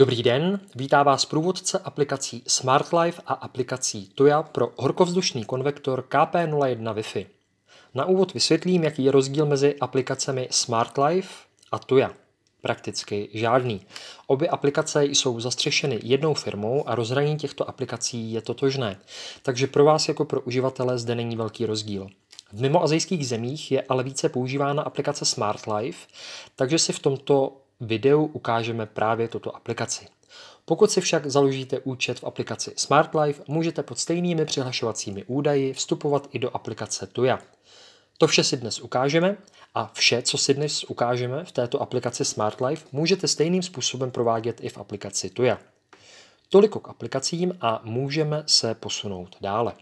Dobrý den, vítá vás průvodce aplikací SmartLife a aplikací TUJA pro horkovzdušný konvektor KP01 Wi-Fi. Na úvod vysvětlím, jaký je rozdíl mezi aplikacemi SmartLife a TUJA. Prakticky žádný. Obě aplikace jsou zastřešeny jednou firmou a rozhraní těchto aplikací je totožné, takže pro vás jako pro uživatele zde není velký rozdíl. V mimoazijských zemích je ale více používána aplikace SmartLife, takže si v tomto videu ukážeme právě tuto aplikaci. Pokud si však založíte účet v aplikaci Smart Life, můžete pod stejnými přihlašovacími údaji vstupovat i do aplikace Tuja. To vše si dnes ukážeme a vše, co si dnes ukážeme v této aplikaci Smart Life, můžete stejným způsobem provádět i v aplikaci Tuja. Toliko k aplikacím a můžeme se posunout dále.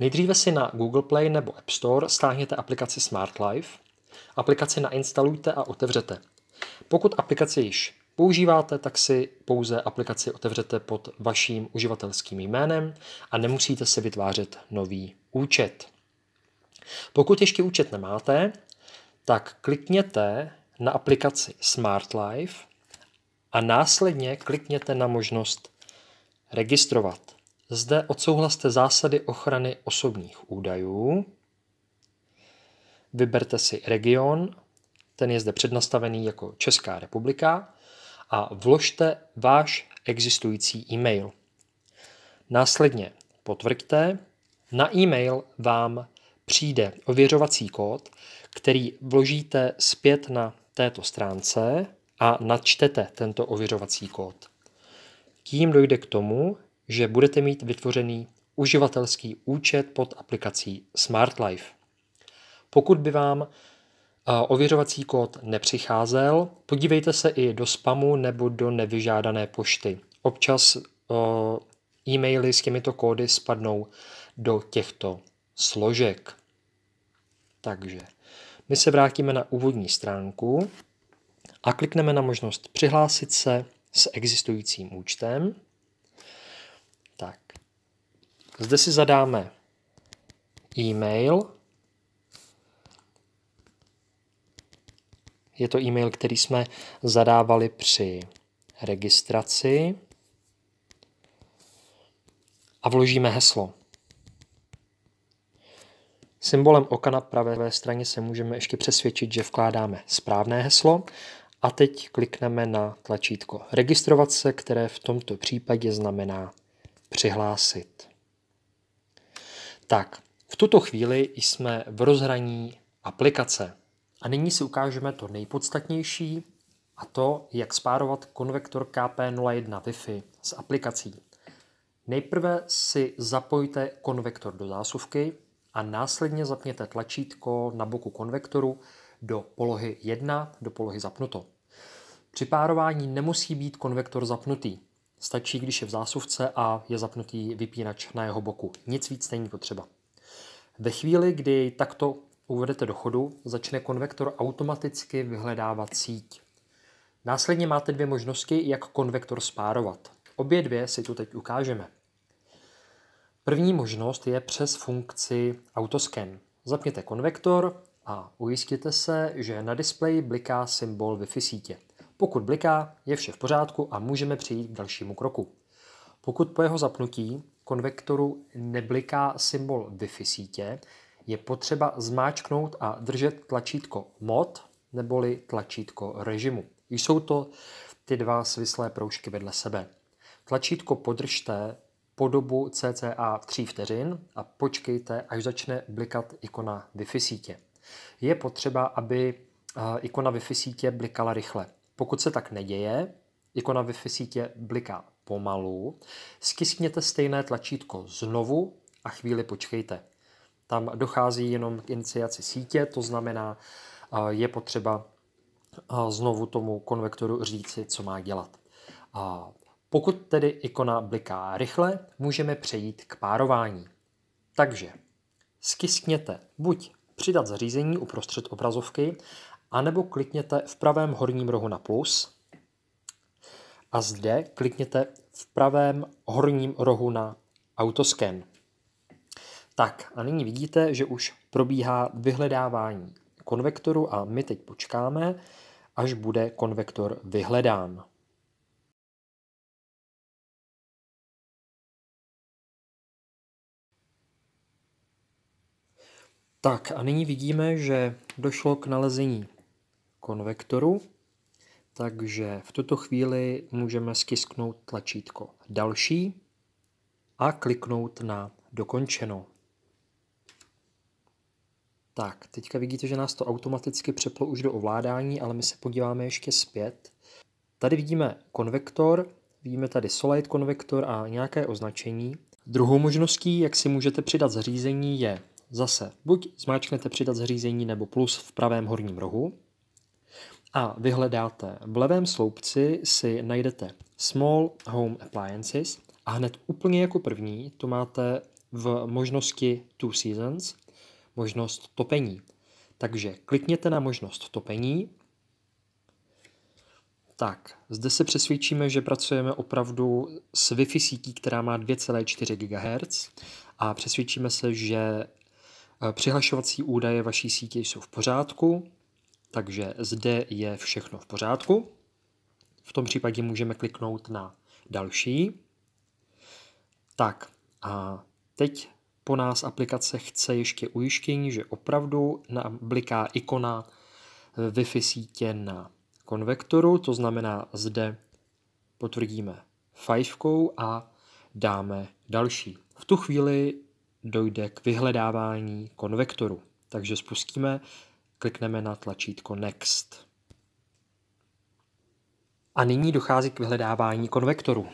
Nejdříve si na Google Play nebo App Store stáhněte aplikaci Smart Life, aplikaci nainstalujte a otevřete. Pokud aplikaci již používáte, tak si pouze aplikaci otevřete pod vaším uživatelským jménem a nemusíte si vytvářet nový účet. Pokud ještě účet nemáte, tak klikněte na aplikaci Smart Life a následně klikněte na možnost registrovat. Zde odsouhlaste zásady ochrany osobních údajů, vyberte si region ten je zde přednastavený jako Česká republika a vložte váš existující e-mail. Následně potvrďte, na e-mail vám přijde ověřovací kód, který vložíte zpět na této stránce a načtete tento ověřovací kód. Tím dojde k tomu, že budete mít vytvořený uživatelský účet pod aplikací SmartLife. Pokud by vám Ověřovací kód nepřicházel. Podívejte se i do spamu nebo do nevyžádané pošty. Občas e-maily s těmito kódy spadnou do těchto složek. Takže my se vrátíme na úvodní stránku a klikneme na možnost přihlásit se s existujícím účtem. Tak, zde si zadáme e-mail, Je to e-mail, který jsme zadávali při registraci. A vložíme heslo. Symbolem oka na pravé straně se můžeme ještě přesvědčit, že vkládáme správné heslo a teď klikneme na tlačítko registrovat se, které v tomto případě znamená přihlásit. Tak, v tuto chvíli jsme v rozhraní aplikace. A nyní si ukážeme to nejpodstatnější, a to, jak spárovat konvektor KP01 Wi-Fi s aplikací. Nejprve si zapojte konvektor do zásuvky a následně zapněte tlačítko na boku konvektoru do polohy 1, do polohy zapnuto. Při párování nemusí být konvektor zapnutý. Stačí, když je v zásuvce a je zapnutý vypínač na jeho boku. Nic víc není potřeba. Ve chvíli, kdy takto uvedete do chodu, začne konvektor automaticky vyhledávat síť. Následně máte dvě možnosti, jak konvektor spárovat. Obě dvě si tu teď ukážeme. První možnost je přes funkci autoscan. Zapněte konvektor a ujistěte se, že na displeji bliká symbol Wi-Fi sítě. Pokud bliká, je vše v pořádku a můžeme přejít k dalšímu kroku. Pokud po jeho zapnutí konvektoru nebliká symbol Wi-Fi sítě, je potřeba zmáčknout a držet tlačítko mod neboli tlačítko režimu. Jsou to ty dva svislé proužky vedle sebe. Tlačítko podržte po dobu cca 3 vteřin a počkejte, až začne blikat ikona Wi-Fi sítě. Je potřeba, aby eh, ikona Wi-Fi sítě blikala rychle. Pokud se tak neděje, ikona Wi-Fi sítě bliká pomalu, stiskněte stejné tlačítko znovu a chvíli počkejte. Tam dochází jenom k iniciaci sítě, to znamená, je potřeba znovu tomu konvektoru říci, co má dělat. Pokud tedy ikona bliká rychle, můžeme přejít k párování. Takže skiskněte buď přidat zařízení uprostřed obrazovky, anebo klikněte v pravém horním rohu na plus a zde klikněte v pravém horním rohu na autoscan. Tak a nyní vidíte, že už probíhá vyhledávání konvektoru a my teď počkáme, až bude konvektor vyhledán. Tak a nyní vidíme, že došlo k nalezení konvektoru, takže v tuto chvíli můžeme skisknout tlačítko další a kliknout na dokončeno. Tak, teďka vidíte, že nás to automaticky přeplo už do ovládání, ale my se podíváme ještě zpět. Tady vidíme konvektor, vidíme tady solid konvektor a nějaké označení. Druhou možností, jak si můžete přidat zařízení, je zase buď zmáčknete přidat zařízení nebo plus v pravém horním rohu a vyhledáte v levém sloupci si najdete Small Home Appliances a hned úplně jako první to máte v možnosti Two Seasons – možnost topení. Takže klikněte na možnost topení. Tak, zde se přesvědčíme, že pracujeme opravdu s Wi-Fi sítí, která má 2,4 GHz a přesvědčíme se, že eh, přihlašovací údaje vaší sítě jsou v pořádku, takže zde je všechno v pořádku. V tom případě můžeme kliknout na další. Tak a teď po nás aplikace chce ještě ujištění, že opravdu bliká ikona Wi-Fi sítě na konvektoru, to znamená zde potvrdíme fajfkou a dáme další. V tu chvíli dojde k vyhledávání konvektoru, takže spustíme, klikneme na tlačítko Next. A nyní dochází k vyhledávání konvektoru.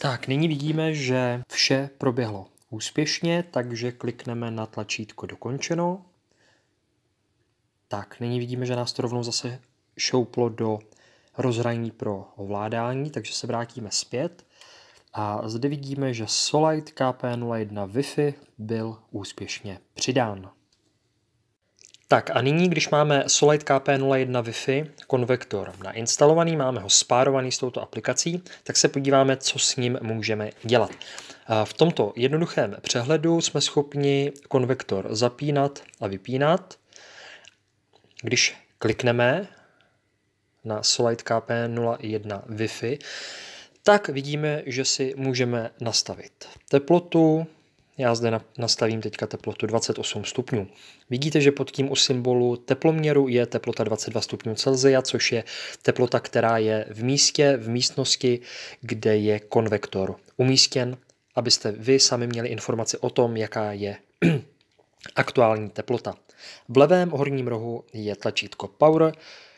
Tak, nyní vidíme, že vše proběhlo úspěšně, takže klikneme na tlačítko dokončeno. Tak, nyní vidíme, že nás to rovnou zase šouplo do rozhraní pro ovládání, takže se vrátíme zpět. A zde vidíme, že Solite KP01 Wi-Fi byl úspěšně přidán. Tak a nyní, když máme Solite KP01 Wi-Fi konvektor nainstalovaný, máme ho spárovaný s touto aplikací, tak se podíváme, co s ním můžeme dělat. V tomto jednoduchém přehledu jsme schopni konvektor zapínat a vypínat. Když klikneme na Solite KP01 Wi-Fi, tak vidíme, že si můžeme nastavit teplotu, já zde nastavím teďka teplotu 28 stupňů. Vidíte, že pod tím u symbolu teploměru je teplota 22 stupňů Celsia, což je teplota, která je v místě, v místnosti, kde je konvektor umístěn, abyste vy sami měli informaci o tom, jaká je aktuální teplota. V levém horním rohu je tlačítko Power,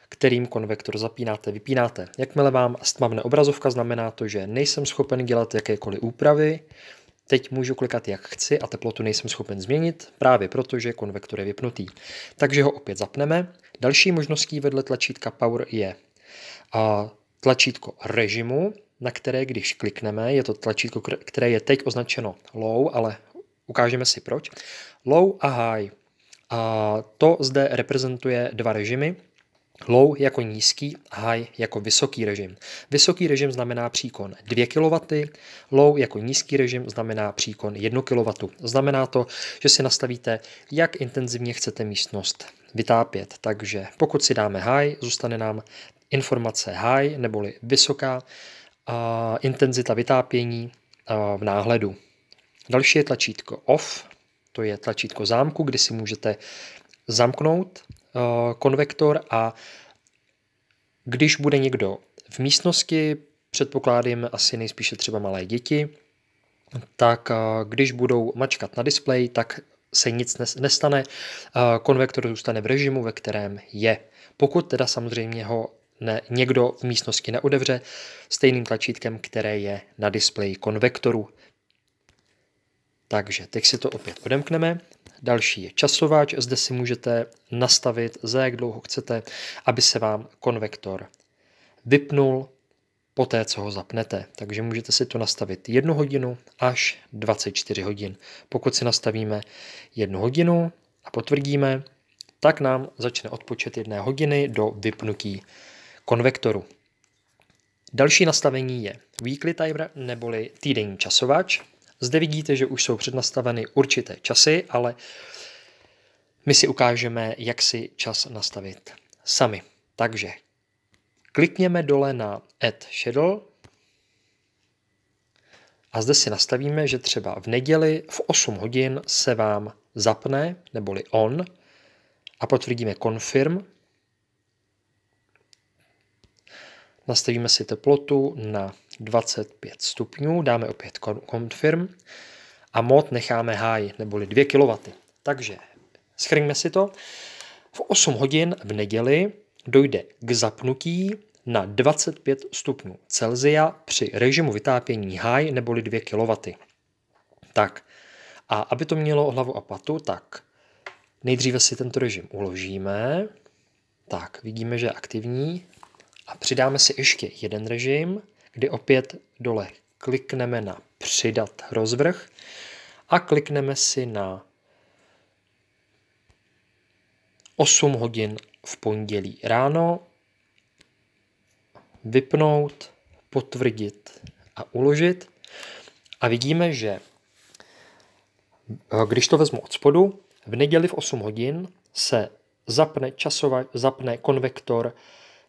kterým konvektor zapínáte, vypínáte. Jakmile vám stmavne obrazovka, znamená to, že nejsem schopen dělat jakékoliv úpravy, Teď můžu klikat jak chci a teplotu nejsem schopen změnit, právě proto, že konvektor je vypnutý. Takže ho opět zapneme. Další možností vedle tlačítka Power je a tlačítko režimu, na které když klikneme, je to tlačítko, které je teď označeno low, ale ukážeme si proč. Low a high. A to zde reprezentuje dva režimy, Low jako nízký, high jako vysoký režim. Vysoký režim znamená příkon 2 kW, low jako nízký režim znamená příkon 1 kW. Znamená to, že si nastavíte, jak intenzivně chcete místnost vytápět. Takže pokud si dáme high, zůstane nám informace high neboli vysoká a intenzita vytápění a v náhledu. Další je tlačítko off, to je tlačítko zámku, kdy si můžete zamknout Eh, konvektor a když bude někdo v místnosti, předpokládám asi nejspíše třeba malé děti, tak eh, když budou mačkat na displej, tak se nic nestane, eh, konvektor zůstane v režimu, ve kterém je. Pokud teda samozřejmě ho ne, někdo v místnosti neodevře stejným tlačítkem, které je na displeji konvektoru. Takže teď si to opět odemkneme. Další je časováč. zde si můžete nastavit, za jak dlouho chcete, aby se vám konvektor vypnul po té, co ho zapnete. Takže můžete si to nastavit 1 hodinu až 24 hodin. Pokud si nastavíme 1 hodinu a potvrdíme, tak nám začne odpočet 1 hodiny do vypnutí konvektoru. Další nastavení je weekly timer neboli týdenní časováč. Zde vidíte, že už jsou přednastaveny určité časy, ale my si ukážeme, jak si čas nastavit sami. Takže klikněme dole na Add Schedule a zde si nastavíme, že třeba v neděli v 8 hodin se vám zapne, neboli on, a potvrdíme Confirm. Nastavíme si teplotu na 25 stupňů, dáme opět confirm a mod necháme high, neboli 2 kW. Takže schrňme si to. V 8 hodin v neděli dojde k zapnutí na 25 stupňů Celzia při režimu vytápění high neboli 2 kW. Tak, a aby to mělo hlavu a patu, tak nejdříve si tento režim uložíme. Tak, vidíme, že je aktivní. A přidáme si ještě jeden režim, kdy opět dole klikneme na přidat rozvrh a klikneme si na 8 hodin v pondělí ráno, vypnout, potvrdit a uložit. A vidíme, že eh, když to vezmu od spodu, v neděli v 8 hodin se zapne, časova, zapne konvektor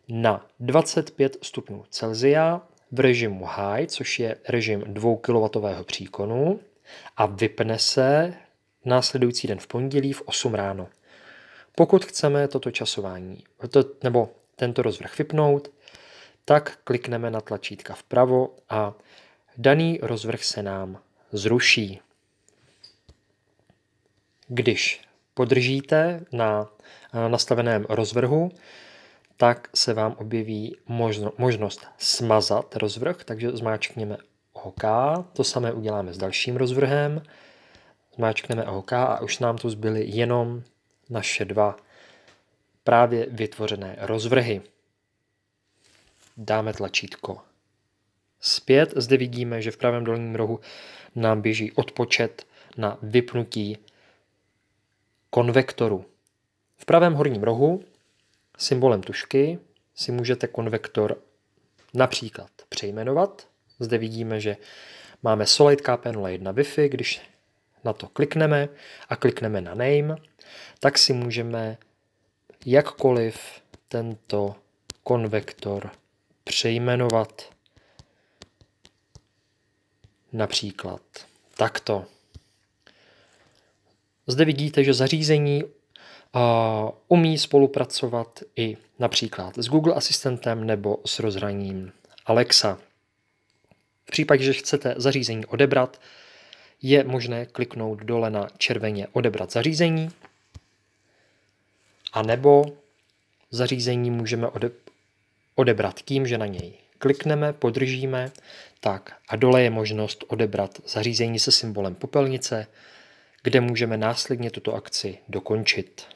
na 25 stupňů Celzia, v režimu high, což je režim 2 kW příkonu a vypne se následující den v pondělí v 8 ráno. Pokud chceme toto časování, to, nebo tento rozvrh vypnout, tak klikneme na tlačítka vpravo a daný rozvrh se nám zruší. Když podržíte na nastaveném rozvrhu, tak se vám objeví možno, možnost smazat rozvrh, takže zmáčkneme OK. To samé uděláme s dalším rozvrhem. Zmáčkneme OK a už nám tu zbyly jenom naše dva právě vytvořené rozvrhy. Dáme tlačítko zpět. Zde vidíme, že v pravém dolním rohu nám běží odpočet na vypnutí konvektoru. V pravém horním rohu Symbolem tušky si můžete konvektor například přejmenovat. Zde vidíme, že máme Solid KP01 Wi-Fi, když na to klikneme a klikneme na name, tak si můžeme jakkoliv tento konvektor přejmenovat například takto. Zde vidíte, že zařízení umí spolupracovat i například s Google asistentem nebo s rozhraním Alexa. V případě, že chcete zařízení odebrat, je možné kliknout dole na červeně odebrat zařízení a nebo zařízení můžeme odebrat tím, že na něj klikneme, podržíme, tak a dole je možnost odebrat zařízení se symbolem popelnice, kde můžeme následně tuto akci dokončit.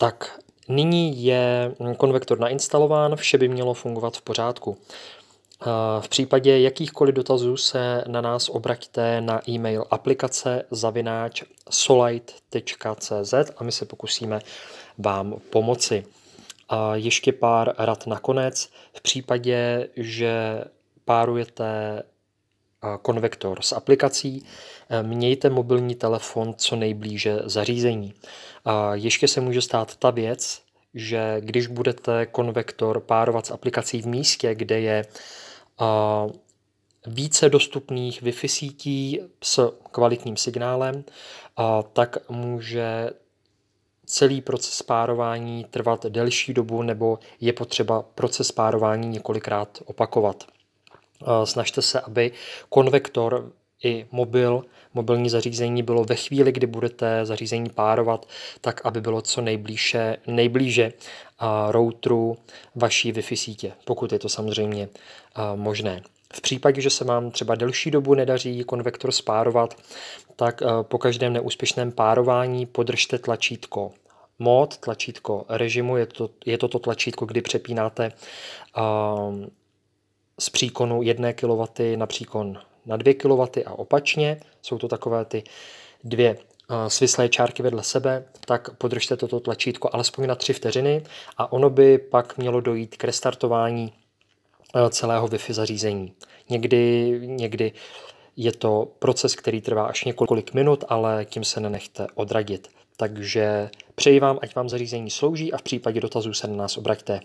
Tak, nyní je konvektor nainstalován, vše by mělo fungovat v pořádku. Eh, v případě jakýchkoliv dotazů se na nás obraťte na e-mail aplikace zavináč solite.cz a my se pokusíme vám pomoci. A eh, ještě pár rad nakonec. V případě, že párujete konvektor s aplikací. Eh, mějte mobilní telefon co nejblíže zařízení. A ještě se může stát ta věc, že když budete konvektor párovat s aplikací v místě, kde je více dostupných Wi-Fi sítí s kvalitním signálem, tak může celý proces párování trvat delší dobu nebo je potřeba proces párování několikrát opakovat. Eh, snažte se, aby konvektor i mobil, mobilní zařízení bylo ve chvíli, kdy budete zařízení párovat, tak aby bylo co nejblíže, nejblíže eh, routeru vaší Wi-Fi sítě, pokud je to samozřejmě eh, možné. V případě, že se vám třeba delší dobu nedaří konvektor spárovat, tak po každém neúspěšném párování podržte tlačítko mod, tlačítko režimu, je to, je to to tlačítko, kdy přepínáte z příkonu 1 kW na příkon na 2 kW a opačně. Jsou to takové ty dvě eh, svislé čárky vedle sebe, tak podržte toto tlačítko alespoň na 3 vteřiny a ono by pak mělo dojít k restartování eh, celého Wi-Fi zařízení. Někdy, někdy je to proces, který trvá až několik minut, ale tím se nenechte odradit. Takže přeji vám, ať vám zařízení slouží a v případě dotazů se na nás obraťte.